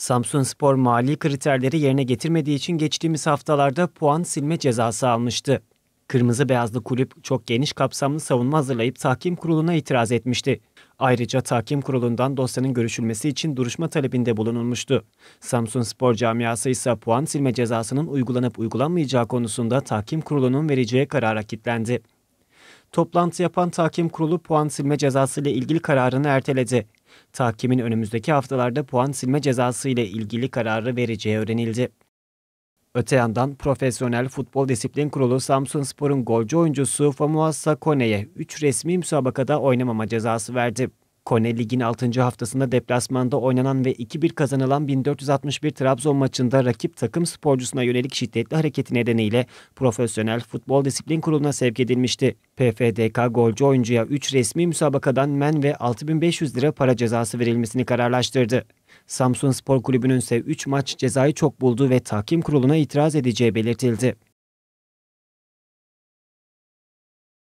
Samsun Spor mali kriterleri yerine getirmediği için geçtiğimiz haftalarda puan silme cezası almıştı. Kırmızı beyazlı kulüp çok geniş kapsamlı savunma hazırlayıp tahkim kuruluna itiraz etmişti. Ayrıca tahkim kurulundan dosyanın görüşülmesi için duruşma talebinde bulunulmuştu. Samsun Spor camiası ise puan silme cezasının uygulanıp uygulanmayacağı konusunda tahkim kurulunun vereceği karara kilitlendi. Toplantı yapan tahkim kurulu puan silme cezası ile ilgili kararını erteledi. Tahkimin önümüzdeki haftalarda puan silme cezası ile ilgili kararı vereceği öğrenildi. Öte yandan Profesyonel Futbol Disiplin Kurulu Samsun Spor'un golcü oyuncusu Famuasa Kone'ye 3 resmi müsabakada oynamama cezası verdi. Kone ligin 6. haftasında deplasmanda oynanan ve 2-1 kazanılan 1461 Trabzon maçında rakip takım sporcusuna yönelik şiddetli hareketi nedeniyle Profesyonel Futbol Disiplin Kurulu'na sevk edilmişti. PFDK golcü oyuncuya 3 resmi müsabakadan men ve 6500 lira para cezası verilmesini kararlaştırdı. Samsun Spor Kulübü'nün ise 3 maç cezayı çok buldu ve tahkim kuruluna itiraz edeceği belirtildi.